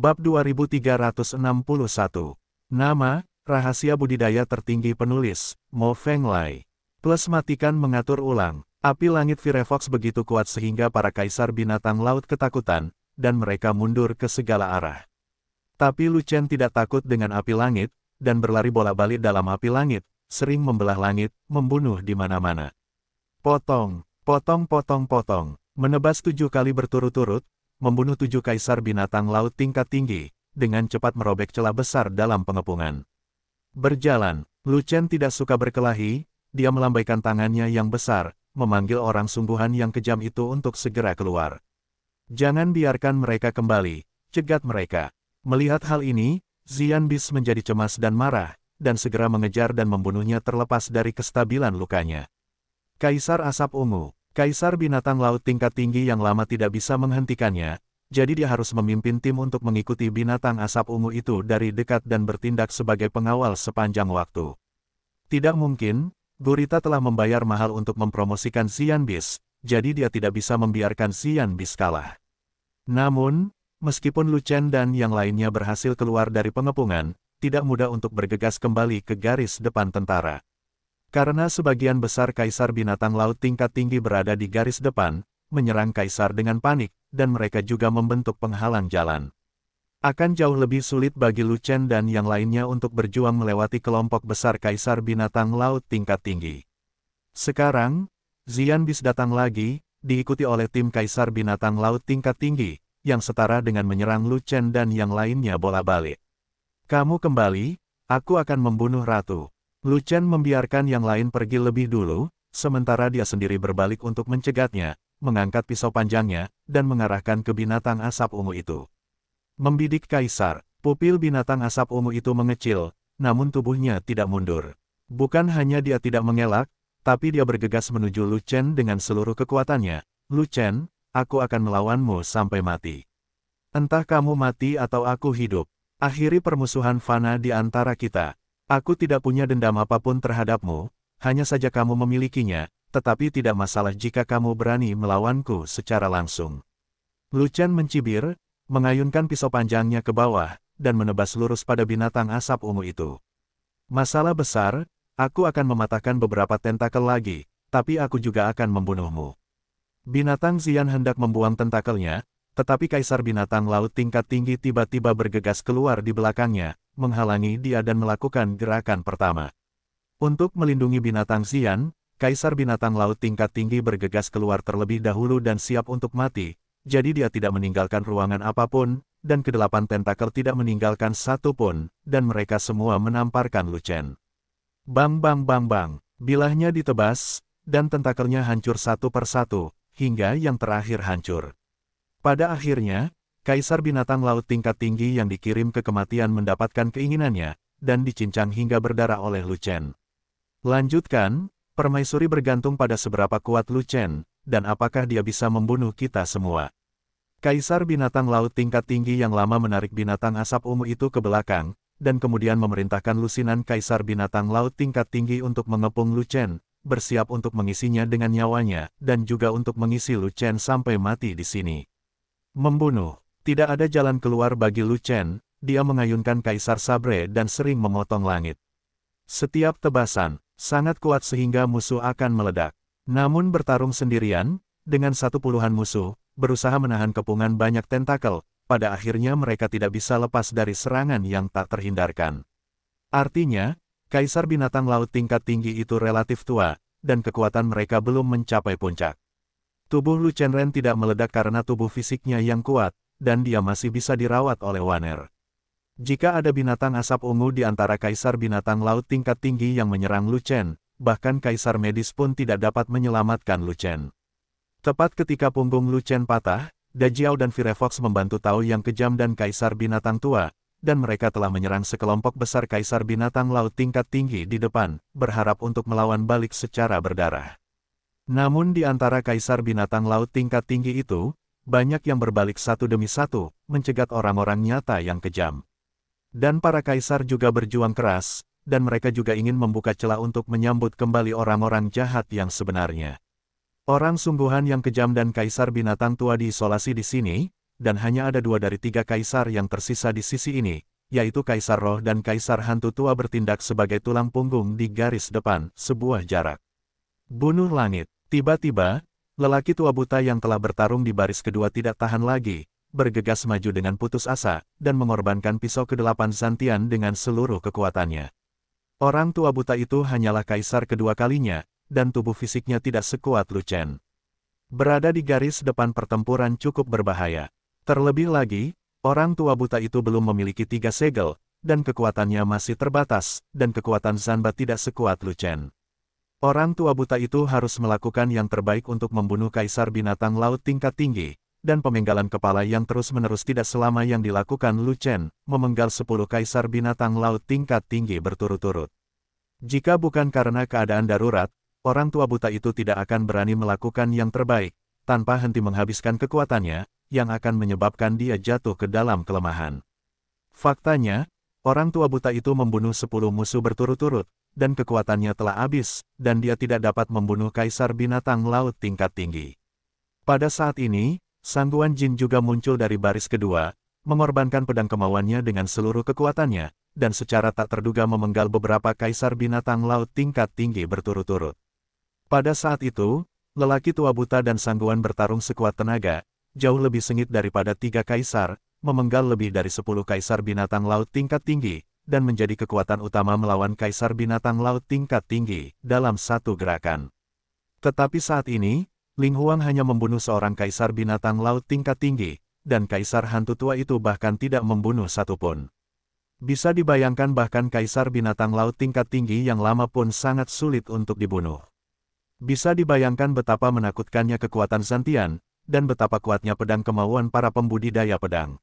Bab 2361. Nama, Rahasia Budidaya Tertinggi Penulis, Mo Feng Lai. Plus matikan mengatur ulang. Api langit Firefox begitu kuat sehingga para kaisar binatang laut ketakutan, dan mereka mundur ke segala arah. Tapi Lu tidak takut dengan api langit, dan berlari bola-balik dalam api langit, sering membelah langit, membunuh di mana-mana. Potong, potong, potong, potong. Menebas tujuh kali berturut-turut, membunuh tujuh kaisar binatang laut tingkat tinggi, dengan cepat merobek celah besar dalam pengepungan. Berjalan, Lu Chen tidak suka berkelahi, dia melambaikan tangannya yang besar, memanggil orang sungguhan yang kejam itu untuk segera keluar. Jangan biarkan mereka kembali, cegat mereka. Melihat hal ini, Zian Bis menjadi cemas dan marah, dan segera mengejar dan membunuhnya terlepas dari kestabilan lukanya. Kaisar Asap Ungu Kaisar binatang laut tingkat tinggi yang lama tidak bisa menghentikannya, jadi dia harus memimpin tim untuk mengikuti binatang asap ungu itu dari dekat dan bertindak sebagai pengawal sepanjang waktu. Tidak mungkin, Gurita telah membayar mahal untuk mempromosikan Xian Bis, jadi dia tidak bisa membiarkan Xian Bis kalah. Namun, meskipun Lu dan yang lainnya berhasil keluar dari pengepungan, tidak mudah untuk bergegas kembali ke garis depan tentara. Karena sebagian besar kaisar binatang laut tingkat tinggi berada di garis depan, menyerang kaisar dengan panik, dan mereka juga membentuk penghalang jalan. Akan jauh lebih sulit bagi Lu dan yang lainnya untuk berjuang melewati kelompok besar kaisar binatang laut tingkat tinggi. Sekarang, Zian Bis datang lagi, diikuti oleh tim kaisar binatang laut tingkat tinggi, yang setara dengan menyerang Lu dan yang lainnya bola balik. Kamu kembali, aku akan membunuh ratu. Lucian membiarkan yang lain pergi lebih dulu, sementara dia sendiri berbalik untuk mencegatnya, mengangkat pisau panjangnya, dan mengarahkan ke binatang asap ungu itu. Membidik kaisar, pupil binatang asap ungu itu mengecil, namun tubuhnya tidak mundur. Bukan hanya dia tidak mengelak, tapi dia bergegas menuju Lucian dengan seluruh kekuatannya. Lucian, aku akan melawanmu sampai mati. Entah kamu mati atau aku hidup. Akhiri permusuhan fana di antara kita. Aku tidak punya dendam apapun terhadapmu, hanya saja kamu memilikinya, tetapi tidak masalah jika kamu berani melawanku secara langsung. Lucan mencibir, mengayunkan pisau panjangnya ke bawah, dan menebas lurus pada binatang asap ungu itu. Masalah besar, aku akan mematahkan beberapa tentakel lagi, tapi aku juga akan membunuhmu. Binatang Zian hendak membuang tentakelnya, tetapi kaisar binatang laut tingkat tinggi tiba-tiba bergegas keluar di belakangnya, menghalangi dia dan melakukan gerakan pertama. Untuk melindungi binatang Xian, kaisar binatang laut tingkat tinggi bergegas keluar terlebih dahulu dan siap untuk mati, jadi dia tidak meninggalkan ruangan apapun, dan kedelapan tentakel tidak meninggalkan satu pun, dan mereka semua menamparkan Lucen. Bang bang bang bang, bilahnya ditebas, dan tentakelnya hancur satu persatu, hingga yang terakhir hancur. Pada akhirnya, Kaisar Binatang Laut tingkat tinggi yang dikirim ke kematian mendapatkan keinginannya, dan dicincang hingga berdarah oleh Lu Lanjutkan, permaisuri bergantung pada seberapa kuat Lu dan apakah dia bisa membunuh kita semua. Kaisar Binatang Laut tingkat tinggi yang lama menarik binatang asap ungu itu ke belakang, dan kemudian memerintahkan lusinan Kaisar Binatang Laut tingkat tinggi untuk mengepung Lu bersiap untuk mengisinya dengan nyawanya, dan juga untuk mengisi Lu sampai mati di sini. Membunuh. Tidak ada jalan keluar bagi Lu Chen, dia mengayunkan kaisar sabre dan sering memotong langit. Setiap tebasan, sangat kuat sehingga musuh akan meledak. Namun bertarung sendirian, dengan satu puluhan musuh, berusaha menahan kepungan banyak tentakel, pada akhirnya mereka tidak bisa lepas dari serangan yang tak terhindarkan. Artinya, kaisar binatang laut tingkat tinggi itu relatif tua, dan kekuatan mereka belum mencapai puncak. Tubuh Lu Chenren tidak meledak karena tubuh fisiknya yang kuat, dan dia masih bisa dirawat oleh Waner. Jika ada binatang asap ungu di antara kaisar binatang laut tingkat tinggi yang menyerang Lu Chen, bahkan kaisar medis pun tidak dapat menyelamatkan Lu Chen. Tepat ketika punggung Lu Chen patah, Dajiao dan Firefox membantu Tao yang kejam dan kaisar binatang tua, dan mereka telah menyerang sekelompok besar kaisar binatang laut tingkat tinggi di depan, berharap untuk melawan balik secara berdarah. Namun di antara kaisar binatang laut tingkat tinggi itu, banyak yang berbalik satu demi satu, mencegat orang-orang nyata yang kejam. Dan para kaisar juga berjuang keras, dan mereka juga ingin membuka celah untuk menyambut kembali orang-orang jahat yang sebenarnya. Orang sungguhan yang kejam dan kaisar binatang tua diisolasi di sini, dan hanya ada dua dari tiga kaisar yang tersisa di sisi ini, yaitu Kaisar Roh dan Kaisar Hantu Tua bertindak sebagai tulang punggung di garis depan, sebuah jarak. Bunuh langit. Tiba-tiba, lelaki tua buta yang telah bertarung di baris kedua tidak tahan lagi, bergegas maju dengan putus asa, dan mengorbankan pisau ke-8 Zantian dengan seluruh kekuatannya. Orang tua buta itu hanyalah kaisar kedua kalinya, dan tubuh fisiknya tidak sekuat Lucen. Berada di garis depan pertempuran cukup berbahaya. Terlebih lagi, orang tua buta itu belum memiliki tiga segel, dan kekuatannya masih terbatas, dan kekuatan Zanba tidak sekuat Lucen. Orang tua buta itu harus melakukan yang terbaik untuk membunuh kaisar binatang laut tingkat tinggi, dan pemenggalan kepala yang terus-menerus tidak selama yang dilakukan Lu Chen, memenggal sepuluh kaisar binatang laut tingkat tinggi berturut-turut. Jika bukan karena keadaan darurat, orang tua buta itu tidak akan berani melakukan yang terbaik, tanpa henti menghabiskan kekuatannya, yang akan menyebabkan dia jatuh ke dalam kelemahan. Faktanya, orang tua buta itu membunuh sepuluh musuh berturut-turut, dan kekuatannya telah habis, dan dia tidak dapat membunuh kaisar binatang laut tingkat tinggi. Pada saat ini, Sangguan Jin juga muncul dari baris kedua, mengorbankan pedang kemauannya dengan seluruh kekuatannya, dan secara tak terduga memenggal beberapa kaisar binatang laut tingkat tinggi berturut-turut. Pada saat itu, lelaki tua buta dan Sangguan bertarung sekuat tenaga, jauh lebih sengit daripada tiga kaisar, memenggal lebih dari sepuluh kaisar binatang laut tingkat tinggi, dan menjadi kekuatan utama melawan Kaisar Binatang Laut tingkat tinggi dalam satu gerakan. Tetapi saat ini, Ling Huang hanya membunuh seorang Kaisar Binatang Laut tingkat tinggi, dan Kaisar Hantu Tua itu bahkan tidak membunuh satupun. Bisa dibayangkan bahkan Kaisar Binatang Laut tingkat tinggi yang lama pun sangat sulit untuk dibunuh. Bisa dibayangkan betapa menakutkannya kekuatan Zantian, dan betapa kuatnya pedang kemauan para pembudidaya pedang.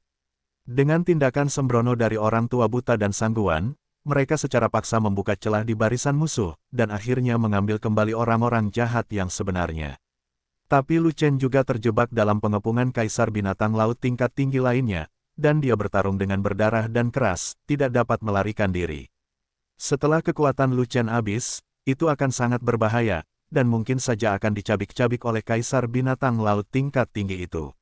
Dengan tindakan sembrono dari orang tua buta dan sangguan, mereka secara paksa membuka celah di barisan musuh, dan akhirnya mengambil kembali orang-orang jahat yang sebenarnya. Tapi Lu Chen juga terjebak dalam pengepungan kaisar binatang laut tingkat tinggi lainnya, dan dia bertarung dengan berdarah dan keras, tidak dapat melarikan diri. Setelah kekuatan Lu Chen habis, itu akan sangat berbahaya, dan mungkin saja akan dicabik-cabik oleh kaisar binatang laut tingkat tinggi itu.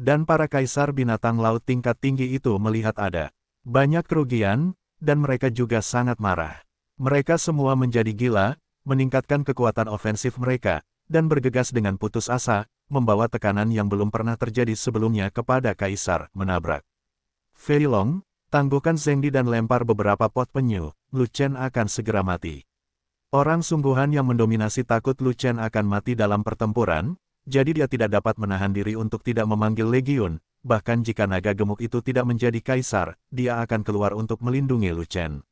Dan para kaisar binatang laut tingkat tinggi itu melihat ada banyak kerugian, dan mereka juga sangat marah. Mereka semua menjadi gila, meningkatkan kekuatan ofensif mereka, dan bergegas dengan putus asa, membawa tekanan yang belum pernah terjadi sebelumnya kepada kaisar menabrak. Fei Long, tangguhkan Zengdi dan lempar beberapa pot penyu, Lu Chen akan segera mati. Orang sungguhan yang mendominasi takut Lu Chen akan mati dalam pertempuran, jadi dia tidak dapat menahan diri untuk tidak memanggil Legion, bahkan jika naga gemuk itu tidak menjadi kaisar, dia akan keluar untuk melindungi Lucen.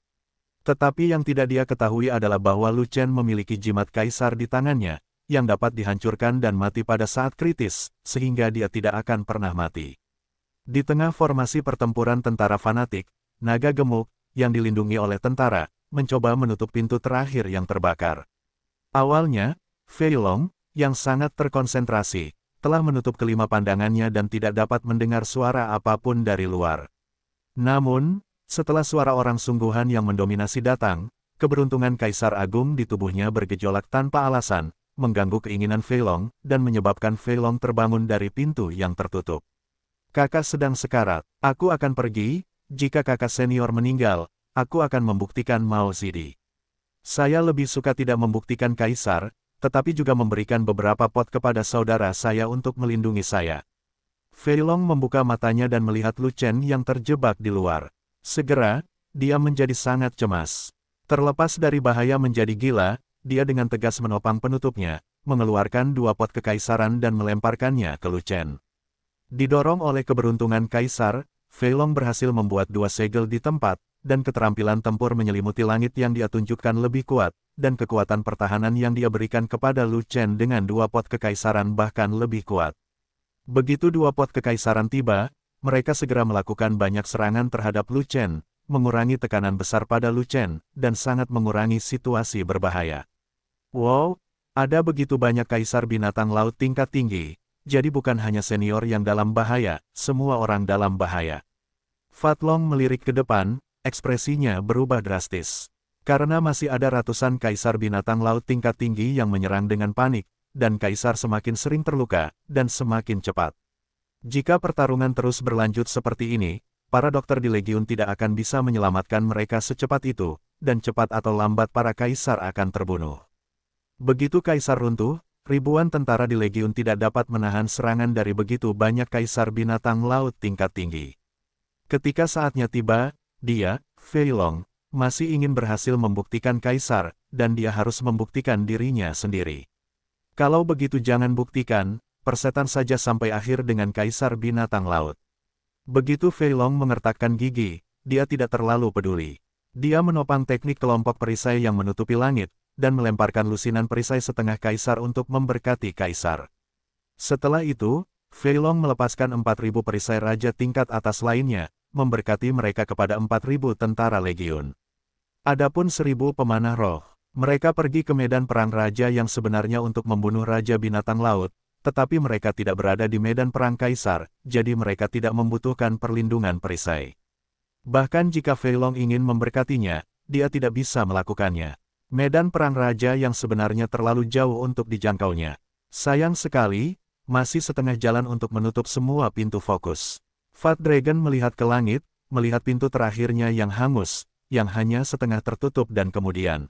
Tetapi yang tidak dia ketahui adalah bahwa Lucen memiliki jimat kaisar di tangannya, yang dapat dihancurkan dan mati pada saat kritis, sehingga dia tidak akan pernah mati. Di tengah formasi pertempuran tentara fanatik, naga gemuk, yang dilindungi oleh tentara, mencoba menutup pintu terakhir yang terbakar. Awalnya, Fei yang sangat terkonsentrasi, telah menutup kelima pandangannya dan tidak dapat mendengar suara apapun dari luar. Namun, setelah suara orang sungguhan yang mendominasi datang, keberuntungan Kaisar Agung di tubuhnya bergejolak tanpa alasan, mengganggu keinginan Feilong, dan menyebabkan Feilong terbangun dari pintu yang tertutup. Kakak sedang sekarat, aku akan pergi, jika kakak senior meninggal, aku akan membuktikan Mao Zidi. Saya lebih suka tidak membuktikan Kaisar, tetapi juga memberikan beberapa pot kepada saudara saya untuk melindungi saya. Feilong membuka matanya dan melihat Lu Chen yang terjebak di luar. Segera, dia menjadi sangat cemas. Terlepas dari bahaya menjadi gila, dia dengan tegas menopang penutupnya, mengeluarkan dua pot kekaisaran dan melemparkannya ke Lu Chen. Didorong oleh keberuntungan kaisar, Feilong berhasil membuat dua segel di tempat, dan keterampilan tempur menyelimuti langit yang dia tunjukkan lebih kuat, dan kekuatan pertahanan yang dia berikan kepada Lu Chen dengan dua pot kekaisaran bahkan lebih kuat. Begitu dua pot kekaisaran tiba, mereka segera melakukan banyak serangan terhadap Lu Chen, mengurangi tekanan besar pada Lu Chen, dan sangat mengurangi situasi berbahaya. Wow, ada begitu banyak kaisar binatang laut tingkat tinggi, jadi bukan hanya senior yang dalam bahaya, semua orang dalam bahaya. Fatlong melirik ke depan, ekspresinya berubah drastis. Karena masih ada ratusan kaisar binatang laut tingkat tinggi yang menyerang dengan panik, dan kaisar semakin sering terluka, dan semakin cepat. Jika pertarungan terus berlanjut seperti ini, para dokter di Legiun tidak akan bisa menyelamatkan mereka secepat itu, dan cepat atau lambat para kaisar akan terbunuh. Begitu kaisar runtuh, ribuan tentara di Legiun tidak dapat menahan serangan dari begitu banyak kaisar binatang laut tingkat tinggi. Ketika saatnya tiba, dia, Feilong, masih ingin berhasil membuktikan Kaisar, dan dia harus membuktikan dirinya sendiri. Kalau begitu jangan buktikan, persetan saja sampai akhir dengan Kaisar Binatang Laut. Begitu Fei Long mengertakkan gigi, dia tidak terlalu peduli. Dia menopang teknik kelompok perisai yang menutupi langit, dan melemparkan lusinan perisai setengah kaisar untuk memberkati kaisar. Setelah itu, Fei Long melepaskan 4.000 perisai raja tingkat atas lainnya, memberkati mereka kepada 4.000 tentara legiun. Adapun seribu pemanah roh, mereka pergi ke medan perang raja yang sebenarnya untuk membunuh raja binatang laut, tetapi mereka tidak berada di medan perang kaisar, jadi mereka tidak membutuhkan perlindungan perisai. Bahkan jika Feilong ingin memberkatinya, dia tidak bisa melakukannya. Medan perang raja yang sebenarnya terlalu jauh untuk dijangkaunya. Sayang sekali, masih setengah jalan untuk menutup semua pintu fokus. Fat Dragon melihat ke langit, melihat pintu terakhirnya yang hangus, yang hanya setengah tertutup dan kemudian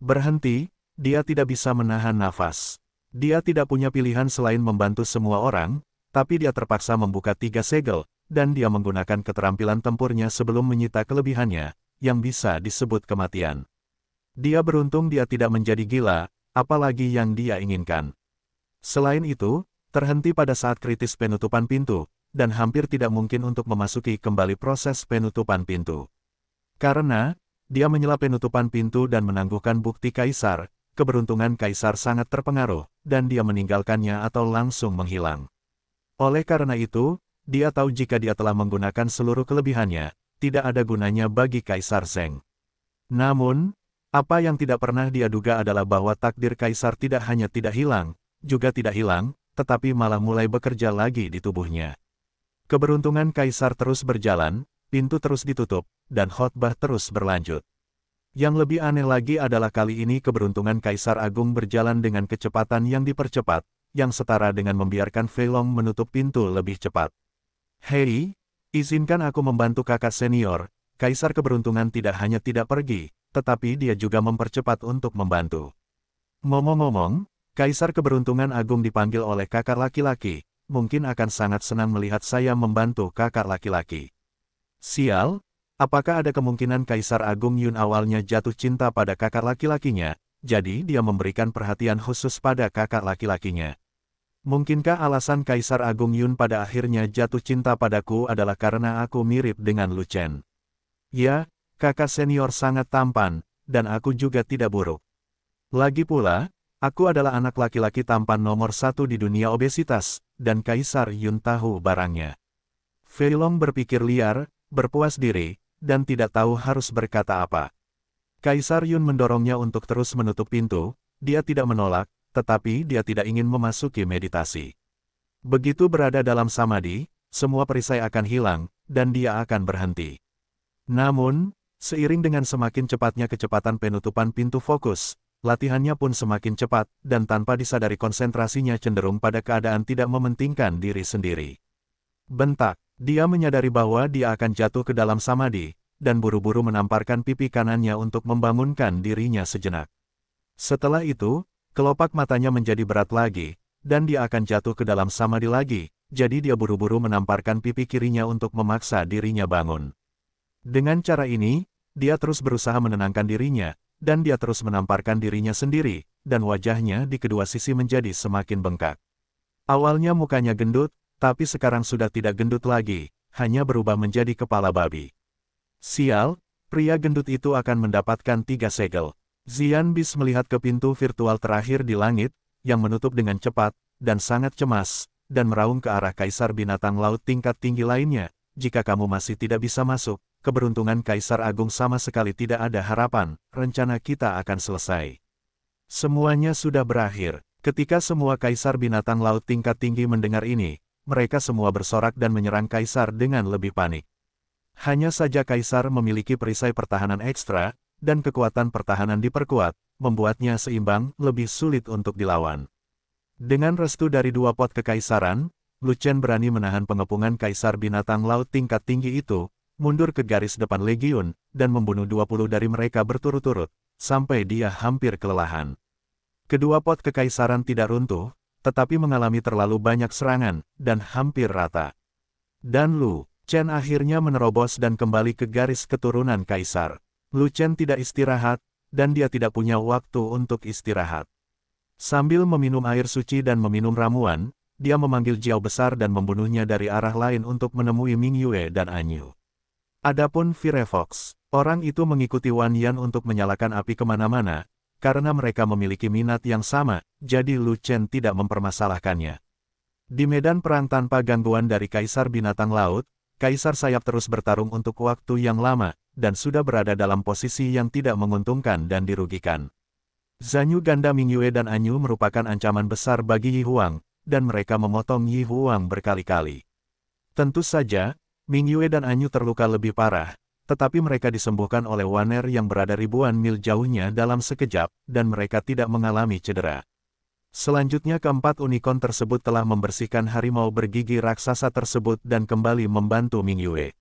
berhenti, dia tidak bisa menahan nafas. Dia tidak punya pilihan selain membantu semua orang, tapi dia terpaksa membuka tiga segel, dan dia menggunakan keterampilan tempurnya sebelum menyita kelebihannya, yang bisa disebut kematian. Dia beruntung dia tidak menjadi gila, apalagi yang dia inginkan. Selain itu, terhenti pada saat kritis penutupan pintu, dan hampir tidak mungkin untuk memasuki kembali proses penutupan pintu. Karena, dia menyela penutupan pintu dan menangguhkan bukti kaisar, keberuntungan kaisar sangat terpengaruh, dan dia meninggalkannya atau langsung menghilang. Oleh karena itu, dia tahu jika dia telah menggunakan seluruh kelebihannya, tidak ada gunanya bagi Kaisar Zeng. Namun, apa yang tidak pernah dia duga adalah bahwa takdir Kaisar tidak hanya tidak hilang, juga tidak hilang, tetapi malah mulai bekerja lagi di tubuhnya. Keberuntungan Kaisar terus berjalan, pintu terus ditutup, dan khotbah terus berlanjut. Yang lebih aneh lagi adalah kali ini keberuntungan Kaisar Agung berjalan dengan kecepatan yang dipercepat, yang setara dengan membiarkan Feilong menutup pintu lebih cepat. Hei, izinkan aku membantu kakak senior, Kaisar keberuntungan tidak hanya tidak pergi, tetapi dia juga mempercepat untuk membantu. Ngomong-ngomong, Kaisar keberuntungan Agung dipanggil oleh kakak laki-laki, mungkin akan sangat senang melihat saya membantu kakak laki-laki. Sial, Apakah ada kemungkinan Kaisar Agung Yun awalnya jatuh cinta pada kakak laki-lakinya, jadi dia memberikan perhatian khusus pada kakak laki-lakinya? Mungkinkah alasan Kaisar Agung Yun pada akhirnya jatuh cinta padaku adalah karena aku mirip dengan Lu Chen? Ya, kakak senior sangat tampan, dan aku juga tidak buruk. Lagi pula, aku adalah anak laki-laki tampan nomor satu di dunia obesitas, dan Kaisar Yun tahu barangnya. Feilong berpikir liar, berpuas diri, dan tidak tahu harus berkata apa. Kaisar Yun mendorongnya untuk terus menutup pintu, dia tidak menolak, tetapi dia tidak ingin memasuki meditasi. Begitu berada dalam samadhi, semua perisai akan hilang, dan dia akan berhenti. Namun, seiring dengan semakin cepatnya kecepatan penutupan pintu fokus, latihannya pun semakin cepat, dan tanpa disadari konsentrasinya cenderung pada keadaan tidak mementingkan diri sendiri. Bentak, dia menyadari bahwa dia akan jatuh ke dalam samadhi, dan buru-buru menamparkan pipi kanannya untuk membangunkan dirinya sejenak. Setelah itu, kelopak matanya menjadi berat lagi, dan dia akan jatuh ke dalam samadhi lagi, jadi dia buru-buru menamparkan pipi kirinya untuk memaksa dirinya bangun. Dengan cara ini, dia terus berusaha menenangkan dirinya, dan dia terus menamparkan dirinya sendiri, dan wajahnya di kedua sisi menjadi semakin bengkak. Awalnya mukanya gendut, tapi sekarang sudah tidak gendut lagi, hanya berubah menjadi kepala babi. Sial, pria gendut itu akan mendapatkan tiga segel. Zian Bis melihat ke pintu virtual terakhir di langit, yang menutup dengan cepat, dan sangat cemas, dan meraung ke arah kaisar binatang laut tingkat tinggi lainnya. Jika kamu masih tidak bisa masuk, keberuntungan kaisar agung sama sekali tidak ada harapan, rencana kita akan selesai. Semuanya sudah berakhir. Ketika semua kaisar binatang laut tingkat tinggi mendengar ini, mereka semua bersorak dan menyerang Kaisar dengan lebih panik. Hanya saja Kaisar memiliki perisai pertahanan ekstra, dan kekuatan pertahanan diperkuat, membuatnya seimbang, lebih sulit untuk dilawan. Dengan restu dari dua pot kekaisaran, Lucian berani menahan pengepungan Kaisar Binatang Laut tingkat tinggi itu, mundur ke garis depan Legiun, dan membunuh 20 dari mereka berturut-turut, sampai dia hampir kelelahan. Kedua pot kekaisaran tidak runtuh, tetapi mengalami terlalu banyak serangan, dan hampir rata. Dan Lu, Chen akhirnya menerobos dan kembali ke garis keturunan Kaisar. Lu Chen tidak istirahat, dan dia tidak punya waktu untuk istirahat. Sambil meminum air suci dan meminum ramuan, dia memanggil Jiao Besar dan membunuhnya dari arah lain untuk menemui Ming Yue dan Anyu. Adapun Firefox, orang itu mengikuti Wan Yan untuk menyalakan api kemana-mana, karena mereka memiliki minat yang sama, jadi Lu Chen tidak mempermasalahkannya. Di medan perang tanpa gangguan dari Kaisar Binatang Laut, Kaisar Sayap terus bertarung untuk waktu yang lama, dan sudah berada dalam posisi yang tidak menguntungkan dan dirugikan. Zanyu Ganda Mingyue dan Anyu merupakan ancaman besar bagi Yi Huang, dan mereka memotong Yi Huang berkali-kali. Tentu saja, Mingyue dan Anyu terluka lebih parah, tetapi mereka disembuhkan oleh Waner yang berada ribuan mil jauhnya dalam sekejap, dan mereka tidak mengalami cedera. Selanjutnya keempat unicorn tersebut telah membersihkan harimau bergigi raksasa tersebut dan kembali membantu Ming Yue.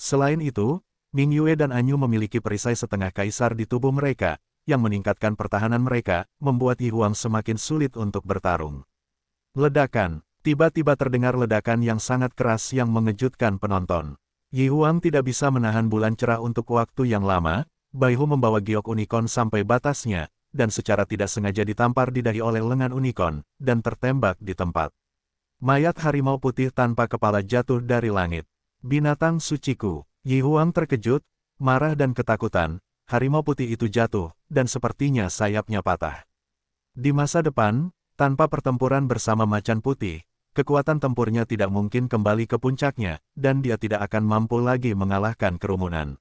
Selain itu, Ming Yue dan Anyu memiliki perisai setengah kaisar di tubuh mereka, yang meningkatkan pertahanan mereka, membuat Huang semakin sulit untuk bertarung. Ledakan, tiba-tiba terdengar ledakan yang sangat keras yang mengejutkan penonton. Yi Huang tidak bisa menahan bulan cerah untuk waktu yang lama, Bai Hu membawa giok unicorn sampai batasnya, dan secara tidak sengaja ditampar di dahi oleh lengan unicorn, dan tertembak di tempat. Mayat harimau putih tanpa kepala jatuh dari langit. Binatang suciku, Yi Huang terkejut, marah dan ketakutan, harimau putih itu jatuh, dan sepertinya sayapnya patah. Di masa depan, tanpa pertempuran bersama macan putih, kekuatan tempurnya tidak mungkin kembali ke puncaknya, dan dia tidak akan mampu lagi mengalahkan kerumunan.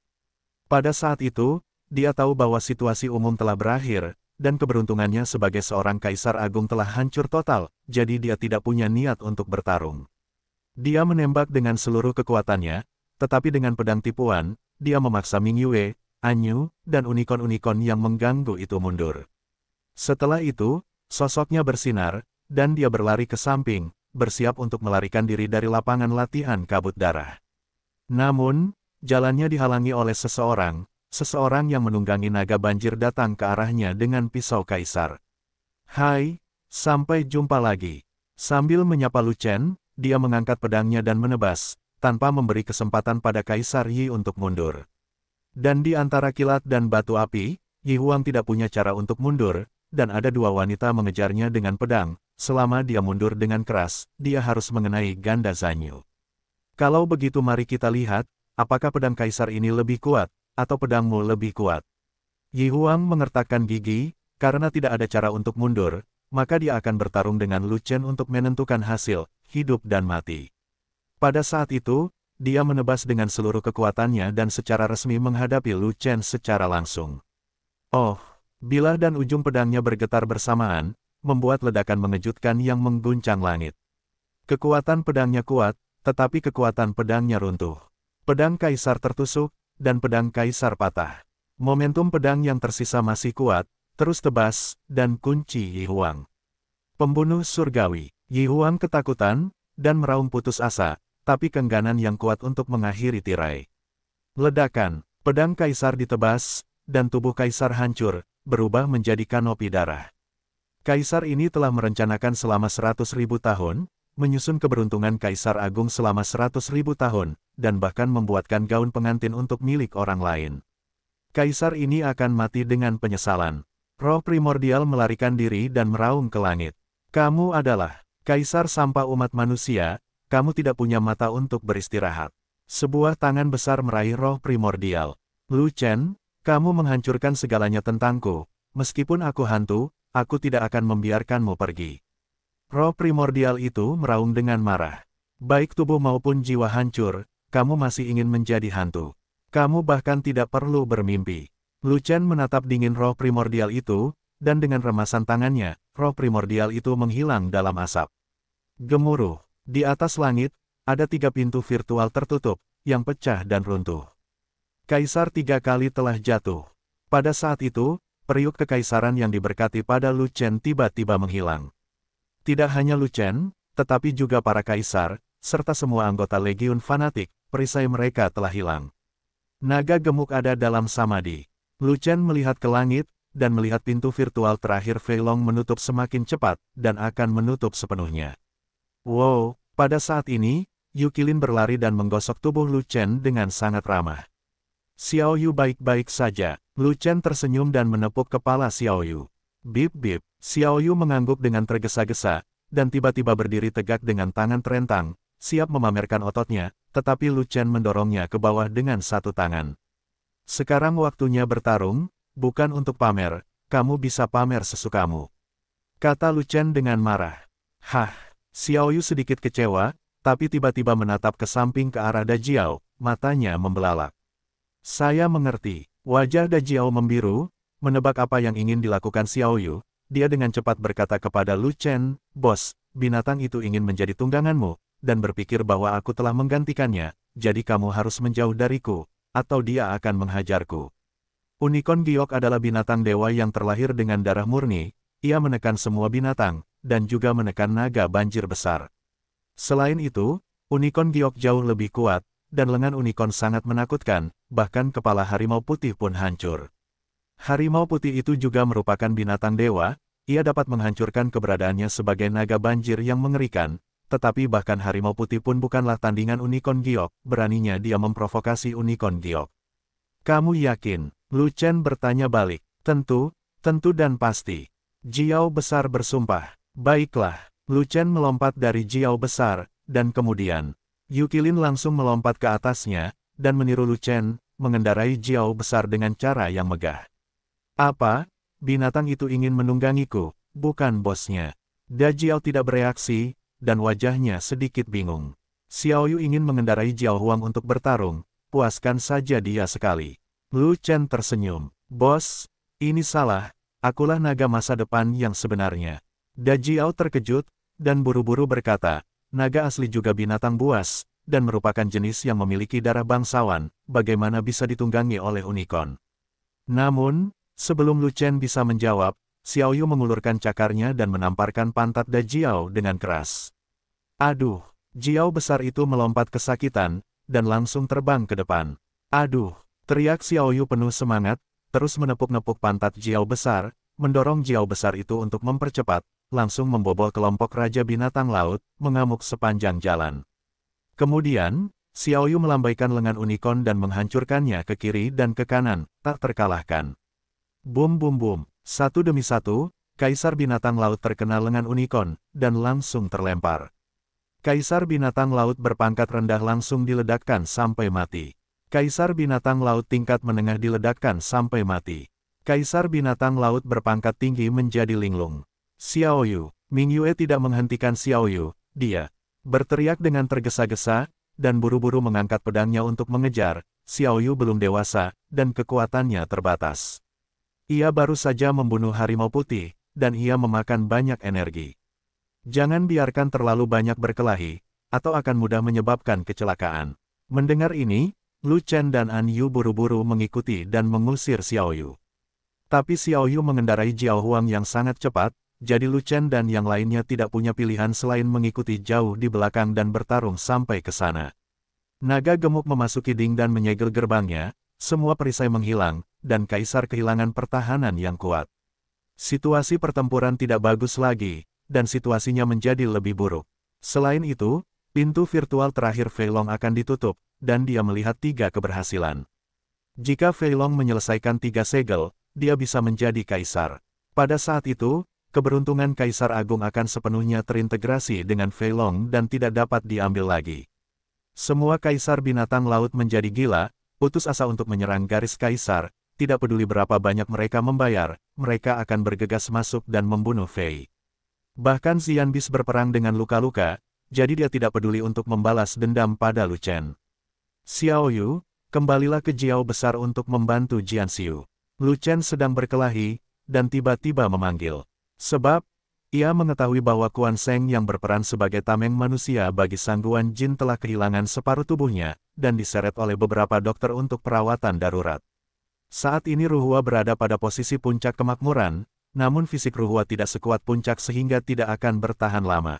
Pada saat itu, dia tahu bahwa situasi umum telah berakhir, dan keberuntungannya sebagai seorang kaisar agung telah hancur total, jadi dia tidak punya niat untuk bertarung. Dia menembak dengan seluruh kekuatannya, tetapi dengan pedang tipuan, dia memaksa Ming Yue, Anyu, dan unikon-unikon yang mengganggu itu mundur. Setelah itu, sosoknya bersinar, dan dia berlari ke samping, bersiap untuk melarikan diri dari lapangan latihan kabut darah. Namun, jalannya dihalangi oleh seseorang, seseorang yang menunggangi naga banjir datang ke arahnya dengan pisau kaisar. Hai, sampai jumpa lagi. Sambil menyapa Lucen, dia mengangkat pedangnya dan menebas, tanpa memberi kesempatan pada Kaisar Yi untuk mundur. Dan di antara kilat dan batu api, Yi Huang tidak punya cara untuk mundur, dan ada dua wanita mengejarnya dengan pedang, Selama dia mundur dengan keras, dia harus mengenai ganda Zanyu. Kalau begitu mari kita lihat, apakah pedang kaisar ini lebih kuat, atau pedangmu lebih kuat. Yi Huang mengertakkan gigi, karena tidak ada cara untuk mundur, maka dia akan bertarung dengan Lu Chen untuk menentukan hasil, hidup dan mati. Pada saat itu, dia menebas dengan seluruh kekuatannya dan secara resmi menghadapi Lu Chen secara langsung. Oh, bila dan ujung pedangnya bergetar bersamaan, membuat ledakan mengejutkan yang mengguncang langit. Kekuatan pedangnya kuat, tetapi kekuatan pedangnya runtuh. Pedang kaisar tertusuk, dan pedang kaisar patah. Momentum pedang yang tersisa masih kuat, terus tebas, dan kunci Yi Huang. Pembunuh surgawi, Yi Huang ketakutan, dan meraung putus asa, tapi kengganan yang kuat untuk mengakhiri tirai. Ledakan, pedang kaisar ditebas, dan tubuh kaisar hancur, berubah menjadi kanopi darah. Kaisar ini telah merencanakan selama 100.000 tahun, menyusun keberuntungan Kaisar Agung selama 100.000 tahun, dan bahkan membuatkan gaun pengantin untuk milik orang lain. Kaisar ini akan mati dengan penyesalan. Roh primordial melarikan diri dan meraung ke langit. Kamu adalah Kaisar sampah umat manusia, kamu tidak punya mata untuk beristirahat. Sebuah tangan besar meraih roh primordial. Lu Chen, kamu menghancurkan segalanya tentangku, meskipun aku hantu, aku tidak akan membiarkanmu pergi. Roh primordial itu meraung dengan marah. Baik tubuh maupun jiwa hancur, kamu masih ingin menjadi hantu. Kamu bahkan tidak perlu bermimpi. Lucen menatap dingin roh primordial itu, dan dengan remasan tangannya, roh primordial itu menghilang dalam asap. Gemuruh, di atas langit, ada tiga pintu virtual tertutup, yang pecah dan runtuh. Kaisar tiga kali telah jatuh. Pada saat itu, periuk kekaisaran yang diberkati pada Lu Chen tiba-tiba menghilang. Tidak hanya Lu Chen, tetapi juga para kaisar, serta semua anggota legiun fanatik, perisai mereka telah hilang. Naga gemuk ada dalam samadi. Lu Chen melihat ke langit, dan melihat pintu virtual terakhir Feilong menutup semakin cepat, dan akan menutup sepenuhnya. Wow, pada saat ini, Yukilin berlari dan menggosok tubuh Lu Chen dengan sangat ramah. Xiao Yu baik-baik saja. Lu Chen tersenyum dan menepuk kepala Xiao Yu. Bip-bip, Xiao Yu mengangguk dengan tergesa-gesa, dan tiba-tiba berdiri tegak dengan tangan terentang, siap memamerkan ototnya, tetapi Lu Chen mendorongnya ke bawah dengan satu tangan. Sekarang waktunya bertarung, bukan untuk pamer, kamu bisa pamer sesukamu. Kata Lu Chen dengan marah. Hah, Yu sedikit kecewa, tapi tiba-tiba menatap ke samping ke arah Dajiao, matanya membelalak. Saya mengerti. Wajah Da Jiao membiru, menebak apa yang ingin dilakukan Xiao Yu, dia dengan cepat berkata kepada Lu Chen, Bos, binatang itu ingin menjadi tungganganmu, dan berpikir bahwa aku telah menggantikannya, jadi kamu harus menjauh dariku, atau dia akan menghajarku. Unicorn Giok adalah binatang dewa yang terlahir dengan darah murni, ia menekan semua binatang, dan juga menekan naga banjir besar. Selain itu, unicorn Giok jauh lebih kuat, dan lengan unicorn sangat menakutkan, bahkan kepala harimau putih pun hancur. Harimau putih itu juga merupakan binatang dewa, ia dapat menghancurkan keberadaannya sebagai naga banjir yang mengerikan, tetapi bahkan harimau putih pun bukanlah tandingan unicorn giok, beraninya dia memprovokasi unicorn giok. Kamu yakin? Lu Chen bertanya balik. Tentu, tentu dan pasti. Jiao besar bersumpah. Baiklah. Lu Chen melompat dari Jiao besar, dan kemudian, Yukilin langsung melompat ke atasnya, dan meniru Lu Chen, mengendarai Jiao besar dengan cara yang megah. Apa? Binatang itu ingin menunggangiku, bukan bosnya. Da Jiao tidak bereaksi, dan wajahnya sedikit bingung. Xiao Yu ingin mengendarai Jiao Huang untuk bertarung, puaskan saja dia sekali. Lu Chen tersenyum. Bos, ini salah, akulah naga masa depan yang sebenarnya. Da Jiao terkejut, dan buru-buru berkata, naga asli juga binatang buas, dan merupakan jenis yang memiliki darah bangsawan, bagaimana bisa ditunggangi oleh unicorn. Namun, sebelum Lu Chen bisa menjawab, Xiaoyu mengulurkan cakarnya dan menamparkan pantat Da Jiao dengan keras. Aduh, Jiao besar itu melompat kesakitan, dan langsung terbang ke depan. Aduh, teriak Xiaoyu penuh semangat, terus menepuk-nepuk pantat Jiao besar, mendorong Jiao besar itu untuk mempercepat, langsung membobol kelompok Raja Binatang Laut, mengamuk sepanjang jalan. Kemudian, Xiaoyu melambaikan lengan unicorn dan menghancurkannya ke kiri dan ke kanan, tak terkalahkan. Bum bum bum, satu demi satu, kaisar binatang laut terkena lengan unicorn, dan langsung terlempar. Kaisar binatang laut berpangkat rendah langsung diledakkan sampai mati. Kaisar binatang laut tingkat menengah diledakkan sampai mati. Kaisar binatang laut berpangkat tinggi menjadi linglung. Xiaoyu, Ming Yue tidak menghentikan Xiaoyu, dia, Berteriak dengan tergesa-gesa, dan buru-buru mengangkat pedangnya untuk mengejar, Xiao Yu belum dewasa, dan kekuatannya terbatas. Ia baru saja membunuh harimau putih, dan ia memakan banyak energi. Jangan biarkan terlalu banyak berkelahi, atau akan mudah menyebabkan kecelakaan. Mendengar ini, Lu Chen dan An Yu buru-buru mengikuti dan mengusir Xiao Yu. Tapi Xiao Yu mengendarai Jiao Huang yang sangat cepat, jadi Lu dan yang lainnya tidak punya pilihan selain mengikuti jauh di belakang dan bertarung sampai ke sana. Naga gemuk memasuki ding dan menyegel gerbangnya, semua perisai menghilang, dan kaisar kehilangan pertahanan yang kuat. Situasi pertempuran tidak bagus lagi, dan situasinya menjadi lebih buruk. Selain itu, pintu virtual terakhir Feilong akan ditutup, dan dia melihat tiga keberhasilan. Jika Feilong menyelesaikan tiga segel, dia bisa menjadi kaisar. Pada saat itu, keberuntungan Kaisar Agung akan sepenuhnya terintegrasi dengan Fei Long dan tidak dapat diambil lagi. Semua kaisar binatang laut menjadi gila, putus asa untuk menyerang garis kaisar, tidak peduli berapa banyak mereka membayar, mereka akan bergegas masuk dan membunuh Fei. Bahkan Bis berperang dengan luka-luka, jadi dia tidak peduli untuk membalas dendam pada Lu Chen. Xiao Yu, kembalilah ke Jiao besar untuk membantu Jian Xiu. Lu Chen sedang berkelahi, dan tiba-tiba memanggil. Sebab, ia mengetahui bahwa Kuan Seng yang berperan sebagai tameng manusia bagi sangguan jin telah kehilangan separuh tubuhnya, dan diseret oleh beberapa dokter untuk perawatan darurat. Saat ini Ruhua berada pada posisi puncak kemakmuran, namun fisik Ruhua tidak sekuat puncak sehingga tidak akan bertahan lama.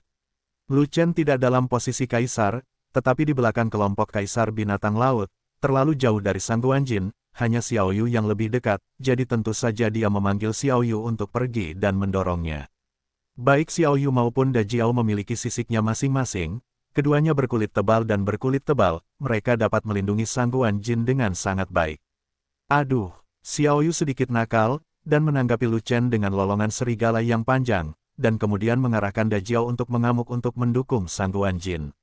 Lu Chen tidak dalam posisi kaisar, tetapi di belakang kelompok kaisar binatang laut, terlalu jauh dari sangguan jin, hanya Xiao Yu yang lebih dekat, jadi tentu saja dia memanggil Xiao Yu untuk pergi dan mendorongnya. Baik Xiao Yu maupun Dajiao memiliki sisiknya masing-masing, keduanya berkulit tebal dan berkulit tebal, mereka dapat melindungi sangguan jin dengan sangat baik. Aduh, Xiao Yu sedikit nakal, dan menanggapi Lu Chen dengan lolongan serigala yang panjang, dan kemudian mengarahkan Dajiao untuk mengamuk untuk mendukung sangguan jin.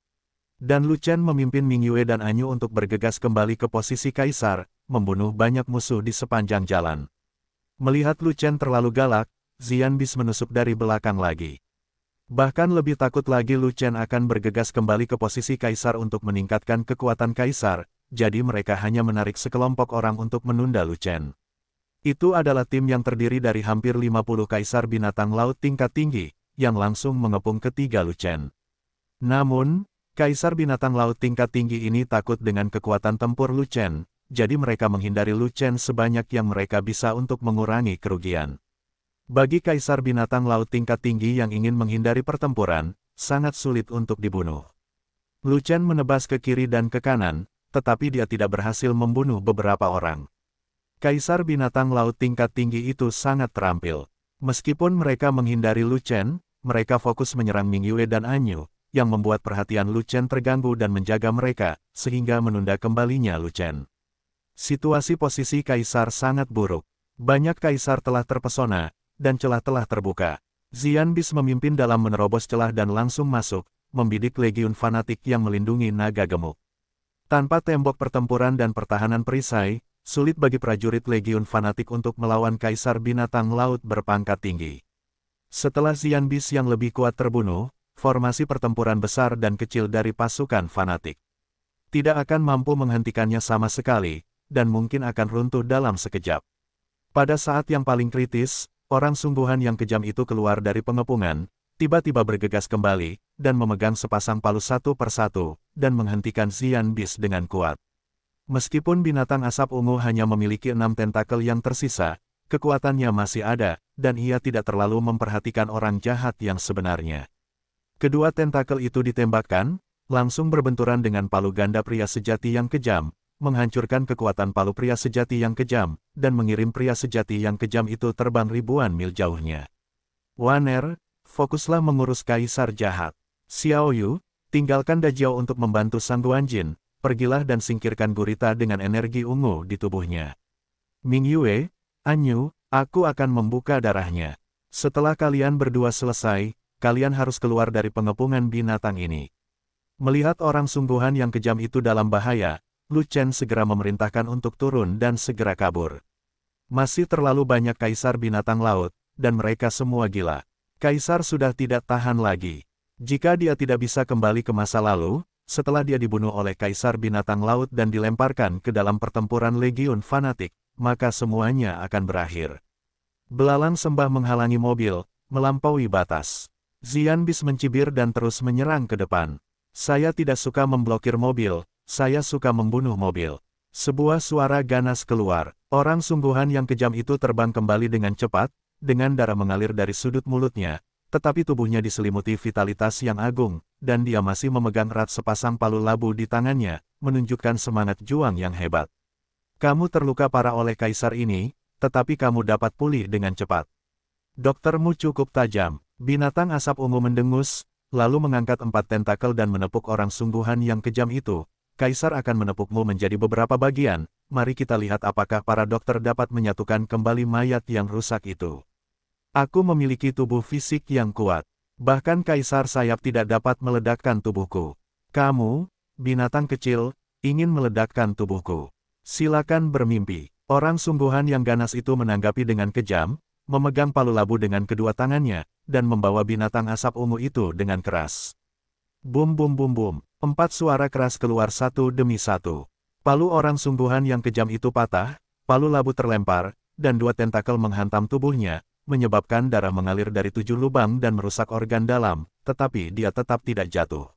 Dan Lu Chen memimpin Ming Yue dan Anyu untuk bergegas kembali ke posisi kaisar, membunuh banyak musuh di sepanjang jalan. Melihat Lucen terlalu galak, Zian Bis menusuk dari belakang lagi. Bahkan lebih takut lagi Lucen akan bergegas kembali ke posisi Kaisar untuk meningkatkan kekuatan Kaisar, jadi mereka hanya menarik sekelompok orang untuk menunda Lucen. Itu adalah tim yang terdiri dari hampir 50 Kaisar binatang laut tingkat tinggi, yang langsung mengepung ketiga Lucen. Namun, Kaisar binatang laut tingkat tinggi ini takut dengan kekuatan tempur Lucen, jadi mereka menghindari Lu Chen sebanyak yang mereka bisa untuk mengurangi kerugian. Bagi kaisar binatang laut tingkat tinggi yang ingin menghindari pertempuran, sangat sulit untuk dibunuh. Lu Chen menebas ke kiri dan ke kanan, tetapi dia tidak berhasil membunuh beberapa orang. Kaisar binatang laut tingkat tinggi itu sangat terampil. Meskipun mereka menghindari Lu Chen, mereka fokus menyerang Ming Yue dan Anyu, yang membuat perhatian Lu Chen terganggu dan menjaga mereka, sehingga menunda kembalinya Lu Chen. Situasi posisi kaisar sangat buruk. Banyak kaisar telah terpesona, dan celah telah terbuka. Zian Bis memimpin dalam menerobos celah dan langsung masuk, membidik legiun fanatik yang melindungi naga gemuk. Tanpa tembok pertempuran dan pertahanan perisai, sulit bagi prajurit legiun fanatik untuk melawan kaisar binatang laut berpangkat tinggi. Setelah Zian Bis yang lebih kuat terbunuh, formasi pertempuran besar dan kecil dari pasukan fanatik tidak akan mampu menghentikannya sama sekali, dan mungkin akan runtuh dalam sekejap. Pada saat yang paling kritis, orang sungguhan yang kejam itu keluar dari pengepungan, tiba-tiba bergegas kembali, dan memegang sepasang palu satu persatu, dan menghentikan Xian Bis dengan kuat. Meskipun binatang asap ungu hanya memiliki enam tentakel yang tersisa, kekuatannya masih ada, dan ia tidak terlalu memperhatikan orang jahat yang sebenarnya. Kedua tentakel itu ditembakkan, langsung berbenturan dengan palu ganda pria sejati yang kejam, menghancurkan kekuatan palu pria sejati yang kejam, dan mengirim pria sejati yang kejam itu terbang ribuan mil jauhnya. Waner, fokuslah mengurus kaisar jahat. Xiao Yu, tinggalkan Dajiao untuk membantu Sang Guanjin, pergilah dan singkirkan gurita dengan energi ungu di tubuhnya. Ming Yue, Anyu, aku akan membuka darahnya. Setelah kalian berdua selesai, kalian harus keluar dari pengepungan binatang ini. Melihat orang sungguhan yang kejam itu dalam bahaya, Lu Chen segera memerintahkan untuk turun dan segera kabur. Masih terlalu banyak kaisar binatang laut, dan mereka semua gila. Kaisar sudah tidak tahan lagi. Jika dia tidak bisa kembali ke masa lalu, setelah dia dibunuh oleh kaisar binatang laut dan dilemparkan ke dalam pertempuran legiun fanatik, maka semuanya akan berakhir. Belalang sembah menghalangi mobil, melampaui batas. Zian Bis mencibir dan terus menyerang ke depan. Saya tidak suka memblokir mobil, saya suka membunuh mobil. Sebuah suara ganas keluar, orang sungguhan yang kejam itu terbang kembali dengan cepat, dengan darah mengalir dari sudut mulutnya, tetapi tubuhnya diselimuti vitalitas yang agung, dan dia masih memegang erat sepasang palu labu di tangannya, menunjukkan semangat juang yang hebat. Kamu terluka parah oleh kaisar ini, tetapi kamu dapat pulih dengan cepat. Doktermu cukup tajam, binatang asap ungu mendengus, lalu mengangkat empat tentakel dan menepuk orang sungguhan yang kejam itu, Kaisar akan menepukmu menjadi beberapa bagian, mari kita lihat apakah para dokter dapat menyatukan kembali mayat yang rusak itu. Aku memiliki tubuh fisik yang kuat. Bahkan kaisar sayap tidak dapat meledakkan tubuhku. Kamu, binatang kecil, ingin meledakkan tubuhku. Silakan bermimpi. Orang sungguhan yang ganas itu menanggapi dengan kejam, memegang palu labu dengan kedua tangannya, dan membawa binatang asap ungu itu dengan keras. Bum bum bum bum. Empat suara keras keluar satu demi satu. Palu orang sungguhan yang kejam itu patah, palu labu terlempar, dan dua tentakel menghantam tubuhnya, menyebabkan darah mengalir dari tujuh lubang dan merusak organ dalam, tetapi dia tetap tidak jatuh.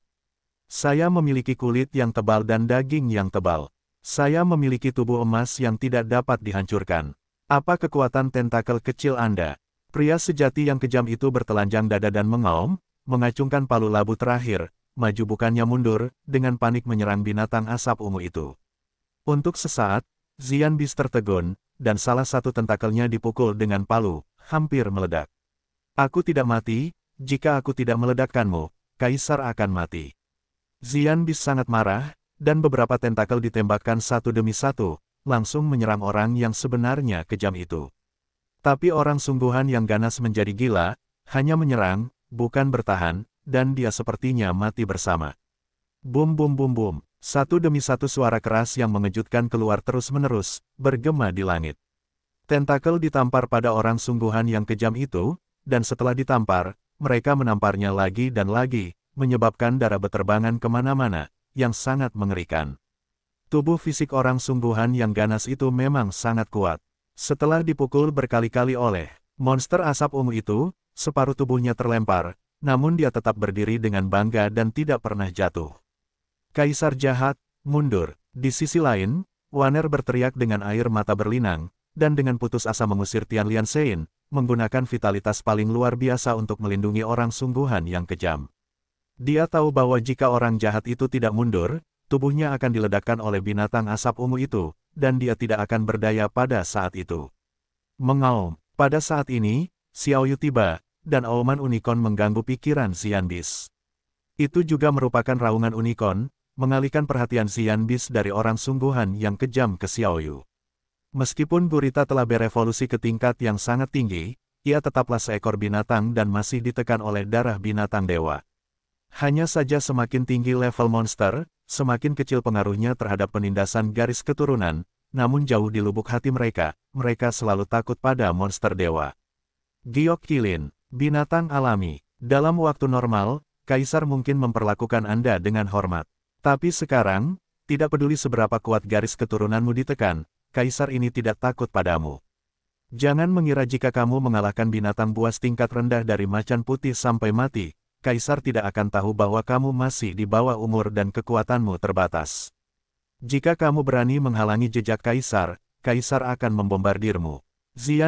Saya memiliki kulit yang tebal dan daging yang tebal. Saya memiliki tubuh emas yang tidak dapat dihancurkan. Apa kekuatan tentakel kecil Anda? Pria sejati yang kejam itu bertelanjang dada dan mengaum, mengacungkan palu labu terakhir, maju bukannya mundur, dengan panik menyerang binatang asap ungu itu. Untuk sesaat, Zian Bis tertegun, dan salah satu tentakelnya dipukul dengan palu, hampir meledak. Aku tidak mati, jika aku tidak meledakkanmu, Kaisar akan mati. Zian Bis sangat marah, dan beberapa tentakel ditembakkan satu demi satu, langsung menyerang orang yang sebenarnya kejam itu. Tapi orang sungguhan yang ganas menjadi gila, hanya menyerang, bukan bertahan, dan dia sepertinya mati bersama. Bum bum bum bum, satu demi satu suara keras yang mengejutkan keluar terus-menerus, bergema di langit. Tentakel ditampar pada orang sungguhan yang kejam itu, dan setelah ditampar, mereka menamparnya lagi dan lagi, menyebabkan darah beterbangan kemana-mana, yang sangat mengerikan. Tubuh fisik orang sungguhan yang ganas itu memang sangat kuat. Setelah dipukul berkali-kali oleh monster asap ungu itu, separuh tubuhnya terlempar, namun dia tetap berdiri dengan bangga dan tidak pernah jatuh. Kaisar jahat, mundur. Di sisi lain, Waner berteriak dengan air mata berlinang, dan dengan putus asa mengusir Tian Lian Sein, menggunakan vitalitas paling luar biasa untuk melindungi orang sungguhan yang kejam. Dia tahu bahwa jika orang jahat itu tidak mundur, tubuhnya akan diledakkan oleh binatang asap ungu itu, dan dia tidak akan berdaya pada saat itu. Mengaum, pada saat ini, Xiao Yu tiba, dan auman unicorn mengganggu pikiran Sianbis. Itu juga merupakan raungan unicorn, mengalihkan perhatian Sianbis dari orang sungguhan yang kejam ke Xiaoyu. Meskipun gurita telah berevolusi ke tingkat yang sangat tinggi, ia tetaplah seekor binatang dan masih ditekan oleh darah binatang dewa. Hanya saja semakin tinggi level monster, semakin kecil pengaruhnya terhadap penindasan garis keturunan, namun jauh di lubuk hati mereka, mereka selalu takut pada monster dewa. Giok Kilin Binatang alami. Dalam waktu normal, kaisar mungkin memperlakukan Anda dengan hormat. Tapi sekarang, tidak peduli seberapa kuat garis keturunanmu ditekan, kaisar ini tidak takut padamu. Jangan mengira jika kamu mengalahkan binatang buas tingkat rendah dari macan putih sampai mati, kaisar tidak akan tahu bahwa kamu masih di bawah umur dan kekuatanmu terbatas. Jika kamu berani menghalangi jejak kaisar, kaisar akan membombardirmu.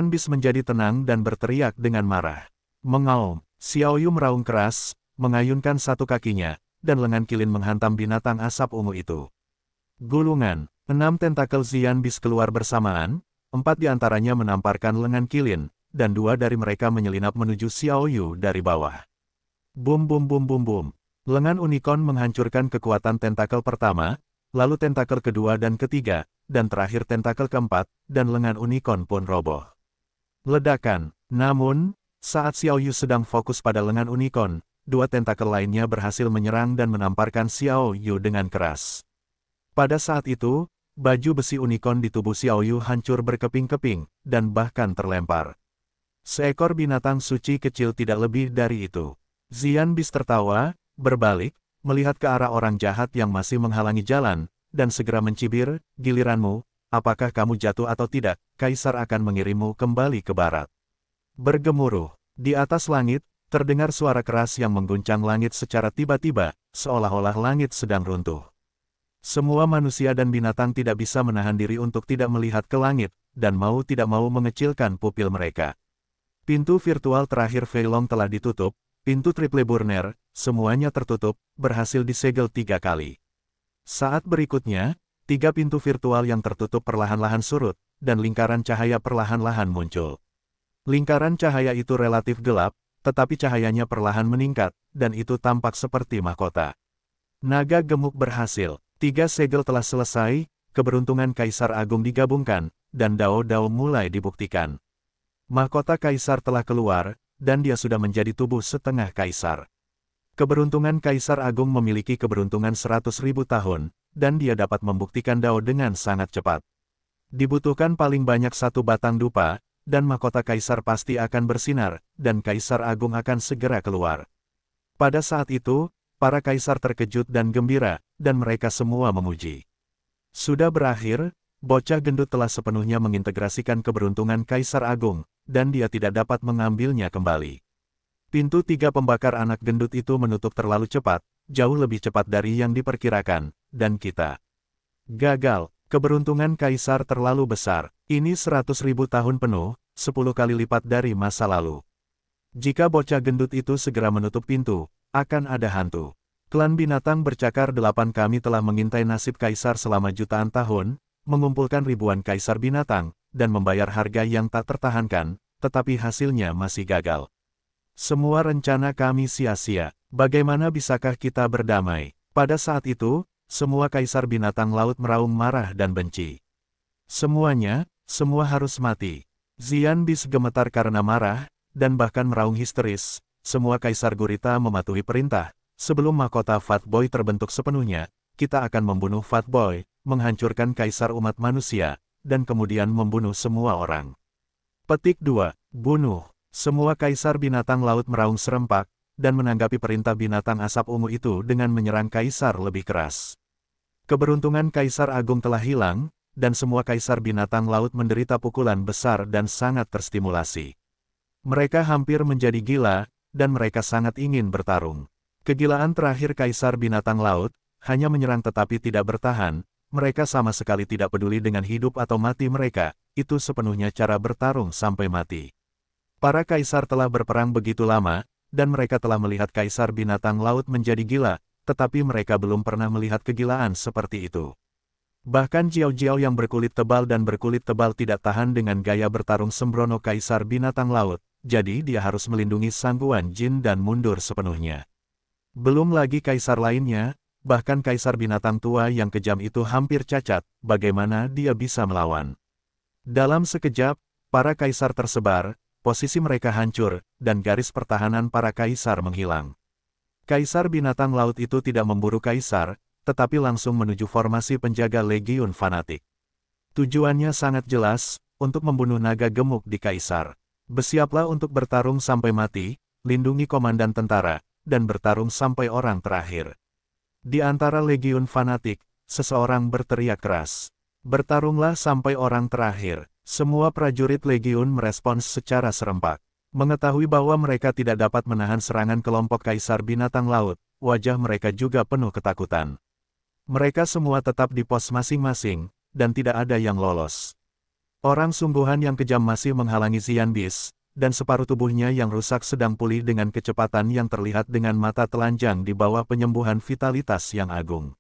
bis menjadi tenang dan berteriak dengan marah. Mengaum, Yu meraung keras, mengayunkan satu kakinya, dan lengan kilin menghantam binatang asap ungu itu. Gulungan, enam tentakel Zian Bis keluar bersamaan, empat di antaranya menamparkan lengan kilin, dan dua dari mereka menyelinap menuju Xiao Yu dari bawah. Bum bum bum bum bum. Lengan unicorn menghancurkan kekuatan tentakel pertama, lalu tentakel kedua dan ketiga, dan terakhir tentakel keempat, dan lengan unicorn pun roboh. Ledakan, namun, saat Xiao Yu sedang fokus pada lengan unicorn, dua tentakel lainnya berhasil menyerang dan menamparkan Xiao Yu dengan keras. Pada saat itu, baju besi unicorn di tubuh Xiao Yu hancur berkeping-keping, dan bahkan terlempar. Seekor binatang suci kecil tidak lebih dari itu. Zian Bis tertawa, berbalik, melihat ke arah orang jahat yang masih menghalangi jalan, dan segera mencibir, giliranmu, apakah kamu jatuh atau tidak, Kaisar akan mengirimmu kembali ke barat bergemuruh. Di atas langit, terdengar suara keras yang mengguncang langit secara tiba-tiba, seolah-olah langit sedang runtuh. Semua manusia dan binatang tidak bisa menahan diri untuk tidak melihat ke langit, dan mau tidak mau mengecilkan pupil mereka. Pintu virtual terakhir Velom telah ditutup, pintu triple burner, semuanya tertutup, berhasil disegel tiga kali. Saat berikutnya, tiga pintu virtual yang tertutup perlahan-lahan surut, dan lingkaran cahaya perlahan-lahan muncul. Lingkaran cahaya itu relatif gelap, tetapi cahayanya perlahan meningkat, dan itu tampak seperti mahkota. Naga gemuk berhasil, tiga segel telah selesai, keberuntungan Kaisar Agung digabungkan, dan dao-dao mulai dibuktikan. Mahkota Kaisar telah keluar, dan dia sudah menjadi tubuh setengah Kaisar. Keberuntungan Kaisar Agung memiliki keberuntungan seratus ribu tahun, dan dia dapat membuktikan Dao dengan sangat cepat. Dibutuhkan paling banyak satu batang dupa, dan mahkota kaisar pasti akan bersinar, dan kaisar agung akan segera keluar. Pada saat itu, para kaisar terkejut dan gembira, dan mereka semua memuji. Sudah berakhir, bocah gendut telah sepenuhnya mengintegrasikan keberuntungan kaisar agung, dan dia tidak dapat mengambilnya kembali. Pintu tiga pembakar anak gendut itu menutup terlalu cepat, jauh lebih cepat dari yang diperkirakan, dan kita gagal, keberuntungan kaisar terlalu besar, ini seratus ribu tahun penuh, sepuluh kali lipat dari masa lalu. Jika bocah gendut itu segera menutup pintu, akan ada hantu. Klan binatang bercakar delapan kami telah mengintai nasib kaisar selama jutaan tahun, mengumpulkan ribuan kaisar binatang, dan membayar harga yang tak tertahankan, tetapi hasilnya masih gagal. Semua rencana kami sia-sia. Bagaimana bisakah kita berdamai? Pada saat itu, semua kaisar binatang laut meraung marah dan benci. Semuanya, semua harus mati. Zian Bis gemetar karena marah, dan bahkan meraung histeris. Semua Kaisar Gurita mematuhi perintah. Sebelum mahkota Fatboy terbentuk sepenuhnya, kita akan membunuh Fatboy, menghancurkan Kaisar umat manusia, dan kemudian membunuh semua orang. Petik 2. Bunuh. Semua kaisar binatang laut meraung serempak, dan menanggapi perintah binatang asap ungu itu dengan menyerang kaisar lebih keras. Keberuntungan kaisar agung telah hilang, dan semua kaisar binatang laut menderita pukulan besar dan sangat terstimulasi. Mereka hampir menjadi gila, dan mereka sangat ingin bertarung. Kegilaan terakhir kaisar binatang laut, hanya menyerang tetapi tidak bertahan, mereka sama sekali tidak peduli dengan hidup atau mati mereka, itu sepenuhnya cara bertarung sampai mati. Para kaisar telah berperang begitu lama, dan mereka telah melihat kaisar binatang laut menjadi gila, tetapi mereka belum pernah melihat kegilaan seperti itu. Bahkan Jiao-Jiao yang berkulit tebal dan berkulit tebal tidak tahan dengan gaya bertarung sembrono kaisar binatang laut, jadi dia harus melindungi sangguan jin dan mundur sepenuhnya. Belum lagi kaisar lainnya, bahkan kaisar binatang tua yang kejam itu hampir cacat, bagaimana dia bisa melawan. Dalam sekejap, para kaisar tersebar, posisi mereka hancur, dan garis pertahanan para kaisar menghilang. Kaisar binatang laut itu tidak memburu kaisar, tetapi langsung menuju formasi penjaga Legiun Fanatik. Tujuannya sangat jelas, untuk membunuh naga gemuk di Kaisar. Bersiaplah untuk bertarung sampai mati, lindungi komandan tentara, dan bertarung sampai orang terakhir. Di antara Legiun Fanatik, seseorang berteriak keras. Bertarunglah sampai orang terakhir. Semua prajurit Legiun merespons secara serempak. Mengetahui bahwa mereka tidak dapat menahan serangan kelompok Kaisar Binatang Laut, wajah mereka juga penuh ketakutan. Mereka semua tetap di pos masing-masing, dan tidak ada yang lolos. Orang sungguhan yang kejam masih menghalangi Zian Bis, dan separuh tubuhnya yang rusak sedang pulih dengan kecepatan yang terlihat dengan mata telanjang di bawah penyembuhan vitalitas yang agung.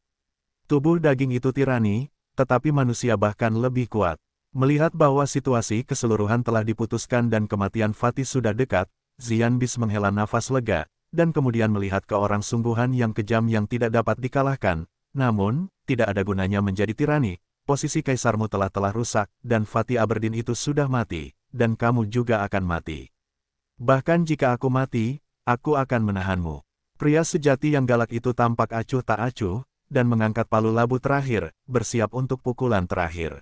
Tubuh daging itu tirani, tetapi manusia bahkan lebih kuat. Melihat bahwa situasi keseluruhan telah diputuskan dan kematian Fatih sudah dekat, Zian Bis menghela nafas lega, dan kemudian melihat ke orang sungguhan yang kejam yang tidak dapat dikalahkan, namun, tidak ada gunanya menjadi tirani, posisi kaisarmu telah-telah rusak, dan Fatih Aberdeen itu sudah mati, dan kamu juga akan mati. Bahkan jika aku mati, aku akan menahanmu. Pria sejati yang galak itu tampak acuh tak acuh, dan mengangkat palu labu terakhir, bersiap untuk pukulan terakhir.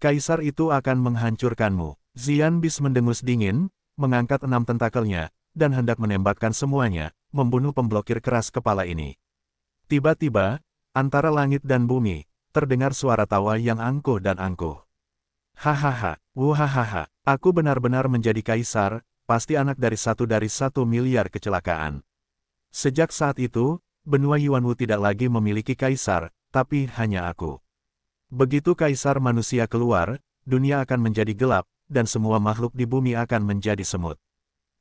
Kaisar itu akan menghancurkanmu. Zian Bis mendengus dingin, mengangkat enam tentakelnya, dan hendak menembakkan semuanya, membunuh pemblokir keras kepala ini. Tiba-tiba, Antara langit dan bumi, terdengar suara tawa yang angkuh dan angkuh. Hahaha, wuhahaha, aku benar-benar menjadi kaisar, pasti anak dari satu dari satu miliar kecelakaan. Sejak saat itu, benua Yuanwu tidak lagi memiliki kaisar, tapi hanya aku. Begitu kaisar manusia keluar, dunia akan menjadi gelap, dan semua makhluk di bumi akan menjadi semut.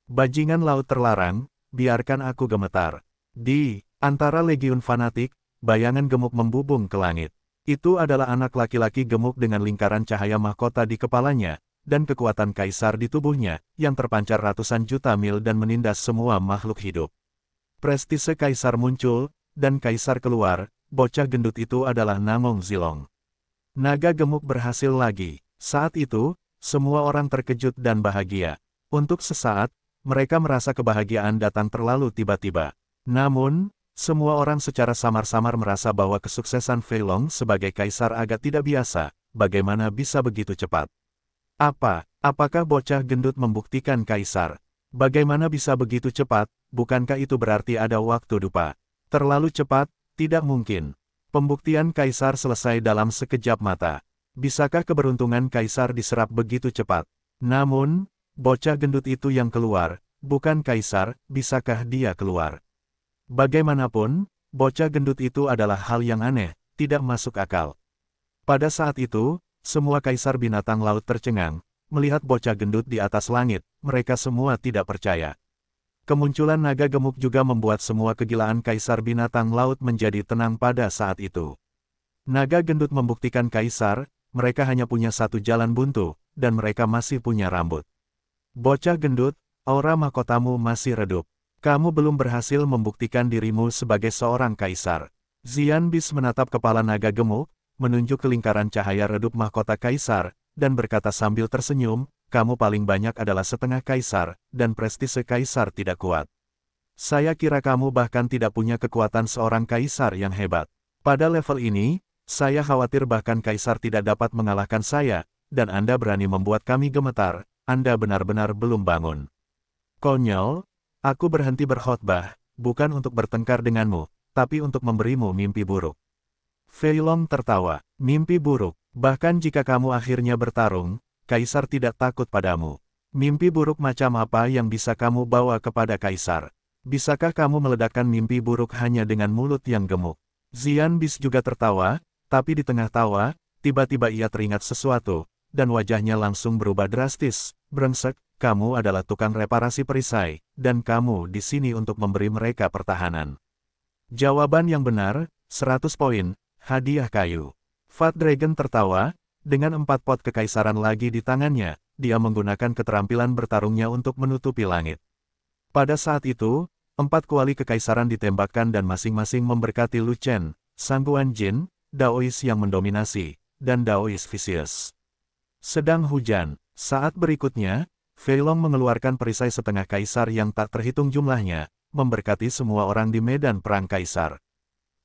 Bajingan laut terlarang, biarkan aku gemetar. Di antara legiun fanatik, Bayangan gemuk membubung ke langit. Itu adalah anak laki-laki gemuk dengan lingkaran cahaya mahkota di kepalanya, dan kekuatan kaisar di tubuhnya, yang terpancar ratusan juta mil dan menindas semua makhluk hidup. Prestise kaisar muncul, dan kaisar keluar, bocah gendut itu adalah Nangong Zilong. Naga gemuk berhasil lagi. Saat itu, semua orang terkejut dan bahagia. Untuk sesaat, mereka merasa kebahagiaan datang terlalu tiba-tiba. Namun, semua orang secara samar-samar merasa bahwa kesuksesan Fei Long sebagai kaisar agak tidak biasa, bagaimana bisa begitu cepat. Apa, apakah bocah gendut membuktikan kaisar? Bagaimana bisa begitu cepat, bukankah itu berarti ada waktu dupa? Terlalu cepat, tidak mungkin. Pembuktian kaisar selesai dalam sekejap mata. Bisakah keberuntungan kaisar diserap begitu cepat? Namun, bocah gendut itu yang keluar, bukan kaisar, bisakah dia keluar? Bagaimanapun, bocah gendut itu adalah hal yang aneh, tidak masuk akal. Pada saat itu, semua kaisar binatang laut tercengang, melihat bocah gendut di atas langit, mereka semua tidak percaya. Kemunculan naga gemuk juga membuat semua kegilaan kaisar binatang laut menjadi tenang pada saat itu. Naga gendut membuktikan kaisar, mereka hanya punya satu jalan buntu, dan mereka masih punya rambut. Bocah gendut, aura mahkotamu masih redup. Kamu belum berhasil membuktikan dirimu sebagai seorang kaisar. Zian Bis menatap kepala naga gemuk, menunjuk ke lingkaran cahaya redup mahkota kaisar, dan berkata sambil tersenyum, kamu paling banyak adalah setengah kaisar, dan prestise kaisar tidak kuat. Saya kira kamu bahkan tidak punya kekuatan seorang kaisar yang hebat. Pada level ini, saya khawatir bahkan kaisar tidak dapat mengalahkan saya, dan Anda berani membuat kami gemetar, Anda benar-benar belum bangun. Konyol, Aku berhenti berkhotbah, bukan untuk bertengkar denganmu, tapi untuk memberimu mimpi buruk. Feilong tertawa, mimpi buruk, bahkan jika kamu akhirnya bertarung, Kaisar tidak takut padamu. Mimpi buruk macam apa yang bisa kamu bawa kepada Kaisar? Bisakah kamu meledakkan mimpi buruk hanya dengan mulut yang gemuk? Zian Bis juga tertawa, tapi di tengah tawa, tiba-tiba ia teringat sesuatu, dan wajahnya langsung berubah drastis, brengsek, kamu adalah tukang reparasi perisai, dan kamu di sini untuk memberi mereka pertahanan. Jawaban yang benar, 100 poin, hadiah kayu. Fat Dragon tertawa, dengan empat pot kekaisaran lagi di tangannya, dia menggunakan keterampilan bertarungnya untuk menutupi langit. Pada saat itu, empat kuali kekaisaran ditembakkan dan masing-masing memberkati Lu Chen, Sangguan Jin, Daois yang mendominasi, dan Daois Vicious. Sedang hujan, saat berikutnya, Feilong mengeluarkan perisai setengah kaisar yang tak terhitung jumlahnya, memberkati semua orang di medan perang kaisar.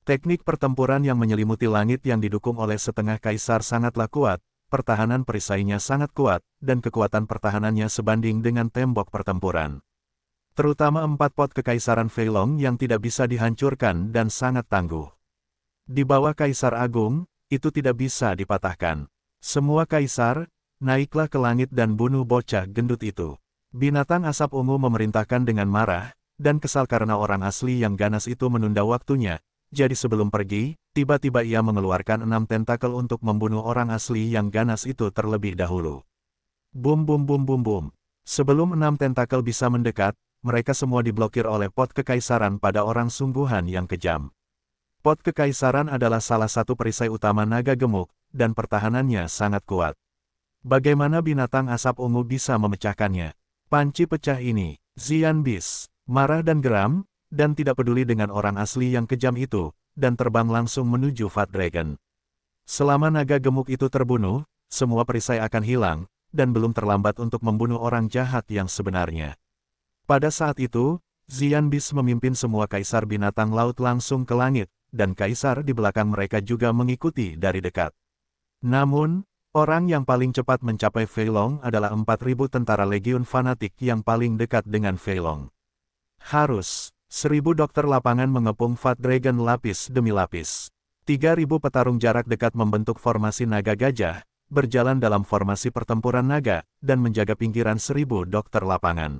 Teknik pertempuran yang menyelimuti langit yang didukung oleh setengah kaisar sangatlah kuat, pertahanan perisainya sangat kuat, dan kekuatan pertahanannya sebanding dengan tembok pertempuran. Terutama empat pot kekaisaran Feilong yang tidak bisa dihancurkan dan sangat tangguh. Di bawah Kaisar Agung, itu tidak bisa dipatahkan. Semua kaisar, Naiklah ke langit dan bunuh bocah gendut itu. Binatang asap ungu memerintahkan dengan marah, dan kesal karena orang asli yang ganas itu menunda waktunya, jadi sebelum pergi, tiba-tiba ia mengeluarkan enam tentakel untuk membunuh orang asli yang ganas itu terlebih dahulu. Bum bum bum bum bum. Sebelum enam tentakel bisa mendekat, mereka semua diblokir oleh pot kekaisaran pada orang sungguhan yang kejam. Pot kekaisaran adalah salah satu perisai utama naga gemuk, dan pertahanannya sangat kuat. Bagaimana binatang asap ungu bisa memecahkannya? Panci pecah ini, Zian Bis, marah dan geram, dan tidak peduli dengan orang asli yang kejam itu, dan terbang langsung menuju Fat Dragon. Selama naga gemuk itu terbunuh, semua perisai akan hilang, dan belum terlambat untuk membunuh orang jahat yang sebenarnya. Pada saat itu, Zian Bis memimpin semua kaisar binatang laut langsung ke langit, dan kaisar di belakang mereka juga mengikuti dari dekat. Namun, Orang yang paling cepat mencapai Feilong adalah 4.000 tentara legiun fanatik yang paling dekat dengan Feilong. Harus, 1.000 dokter lapangan mengepung Fat Dragon lapis demi lapis. 3.000 petarung jarak dekat membentuk formasi naga gajah, berjalan dalam formasi pertempuran naga, dan menjaga pinggiran 1.000 dokter lapangan.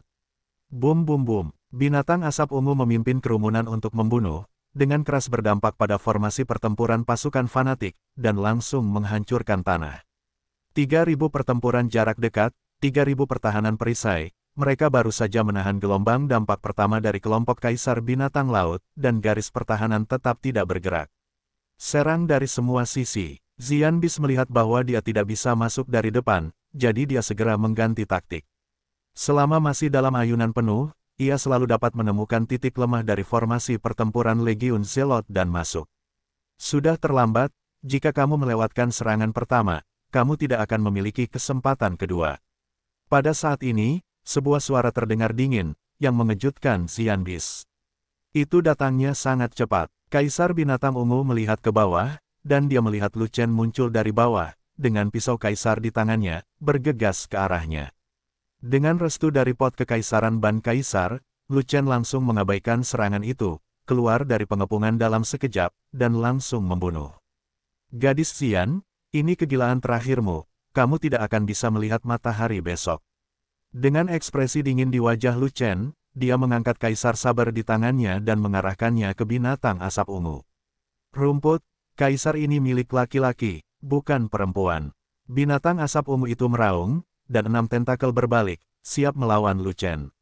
Bum bum bum, binatang asap ungu memimpin kerumunan untuk membunuh, dengan keras berdampak pada formasi pertempuran pasukan fanatik, dan langsung menghancurkan tanah. 3.000 pertempuran jarak dekat, 3.000 pertahanan perisai, mereka baru saja menahan gelombang dampak pertama dari kelompok Kaisar Binatang Laut, dan garis pertahanan tetap tidak bergerak. Serang dari semua sisi, Zian Bis melihat bahwa dia tidak bisa masuk dari depan, jadi dia segera mengganti taktik. Selama masih dalam ayunan penuh, ia selalu dapat menemukan titik lemah dari formasi pertempuran Legiun Zelot dan masuk. Sudah terlambat, jika kamu melewatkan serangan pertama, kamu tidak akan memiliki kesempatan kedua. Pada saat ini, sebuah suara terdengar dingin, yang mengejutkan Bis. Itu datangnya sangat cepat. Kaisar Binatang Ungu melihat ke bawah, dan dia melihat Lucen muncul dari bawah, dengan pisau kaisar di tangannya, bergegas ke arahnya. Dengan restu dari pot kekaisaran Ban Kaisar, Lucen langsung mengabaikan serangan itu, keluar dari pengepungan dalam sekejap, dan langsung membunuh. Gadis Xian, ini kegilaan terakhirmu, kamu tidak akan bisa melihat matahari besok. Dengan ekspresi dingin di wajah Lu Chen, dia mengangkat kaisar sabar di tangannya dan mengarahkannya ke binatang asap ungu. Rumput, kaisar ini milik laki-laki, bukan perempuan. Binatang asap ungu itu meraung, dan enam tentakel berbalik, siap melawan Lu Chen.